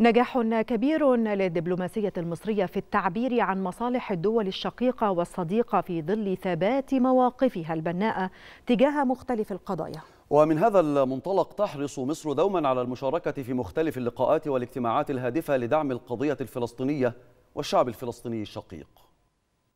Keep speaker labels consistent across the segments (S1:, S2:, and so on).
S1: نجاح كبير للدبلوماسية المصرية في التعبير عن مصالح الدول الشقيقة والصديقة في ظل ثبات مواقفها البناءة تجاه مختلف القضايا ومن هذا المنطلق تحرص مصر دوما على المشاركة في مختلف اللقاءات والاجتماعات الهادفة لدعم القضية الفلسطينية والشعب الفلسطيني الشقيق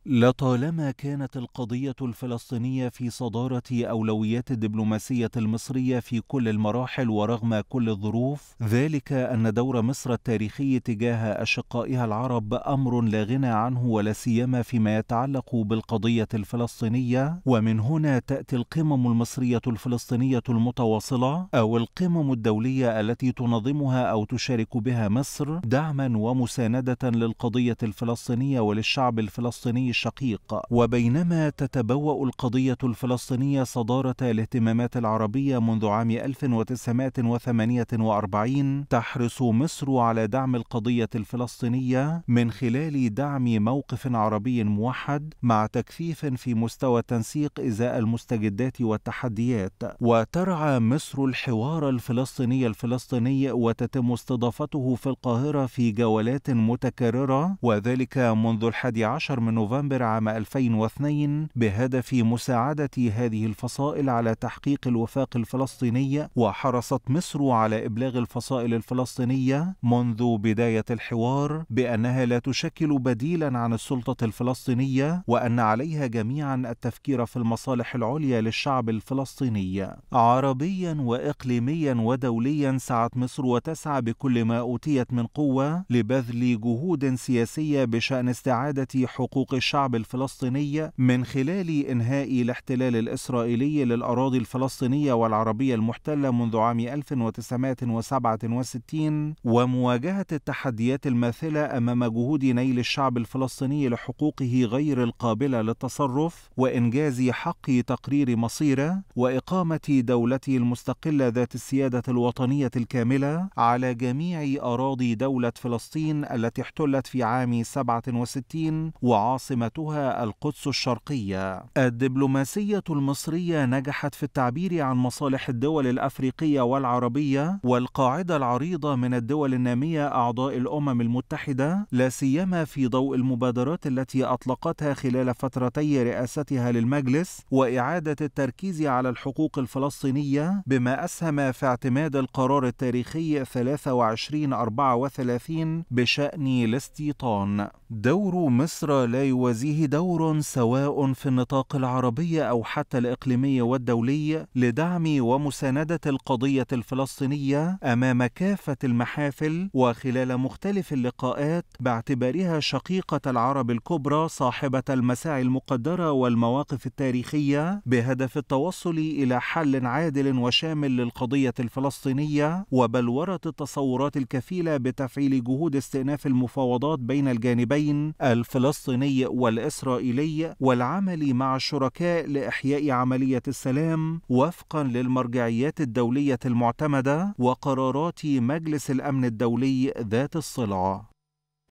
S1: لطالما كانت القضية الفلسطينية في صدارة أولويات الدبلوماسية المصرية في كل المراحل ورغم كل الظروف، ذلك أن دور مصر التاريخي تجاه أشقائها العرب أمر لا غنى عنه ولا سيما فيما يتعلق بالقضية الفلسطينية، ومن هنا تأتي القمم المصرية الفلسطينية المتواصلة أو القمم الدولية التي تنظمها أو تشارك بها مصر دعما ومساندة للقضية الفلسطينية وللشعب الفلسطيني شقيق وبينما تتبوأ القضية الفلسطينية صدارة الاهتمامات العربية منذ عام 1948 تحرص مصر على دعم القضية الفلسطينية من خلال دعم موقف عربي موحد مع تكثيف في مستوى التنسيق إزاء المستجدات والتحديات وترعى مصر الحوار الفلسطيني الفلسطيني وتتم استضافته في القاهرة في جولات متكررة وذلك منذ الحادي عشر من نوفمبر نوفمبر عام 2002 بهدف مساعدة هذه الفصائل على تحقيق الوفاق الفلسطيني وحرصت مصر على إبلاغ الفصائل الفلسطينية منذ بداية الحوار بأنها لا تشكل بديلا عن السلطة الفلسطينية وأن عليها جميعا التفكير في المصالح العليا للشعب الفلسطيني عربيا وإقليميا ودوليا سعت مصر وتسعى بكل ما أوتيت من قوة لبذل جهود سياسية بشأن استعادة حقوق الشعب الفلسطيني من خلال إنهاء الاحتلال الإسرائيلي للأراضي الفلسطينية والعربية المحتلة منذ عام 1967 ومواجهة التحديات الماثلة أمام جهود نيل الشعب الفلسطيني لحقوقه غير القابلة للتصرف وإنجاز حق تقرير مصيره وإقامة دولته المستقلة ذات السيادة الوطنية الكاملة على جميع أراضي دولة فلسطين التي احتلت في عام 67 وعاصمة عاصمتها القدس الشرقية. الدبلوماسية المصرية نجحت في التعبير عن مصالح الدول الأفريقية والعربية والقاعدة العريضة من الدول النامية أعضاء الأمم المتحدة لا سيما في ضوء المبادرات التي أطلقتها خلال فترتي رئاستها للمجلس وإعادة التركيز على الحقوق الفلسطينية بما أسهم في اعتماد القرار التاريخي 23 34 بشأن الاستيطان دور مصر لا يوازيه دور سواء في النطاق العربي او حتى الاقليمي والدولي لدعم ومسانده القضيه الفلسطينيه امام كافه المحافل وخلال مختلف اللقاءات باعتبارها شقيقه العرب الكبرى صاحبه المساعي المقدره والمواقف التاريخيه بهدف التوصل الى حل عادل وشامل للقضيه الفلسطينيه وبلوره التصورات الكفيله بتفعيل جهود استئناف المفاوضات بين الجانبين الحزبين الفلسطيني والإسرائيلي والعمل مع الشركاء لإحياء عملية السلام وفقا للمرجعيات الدولية المعتمدة وقرارات مجلس الأمن الدولي ذات الصلة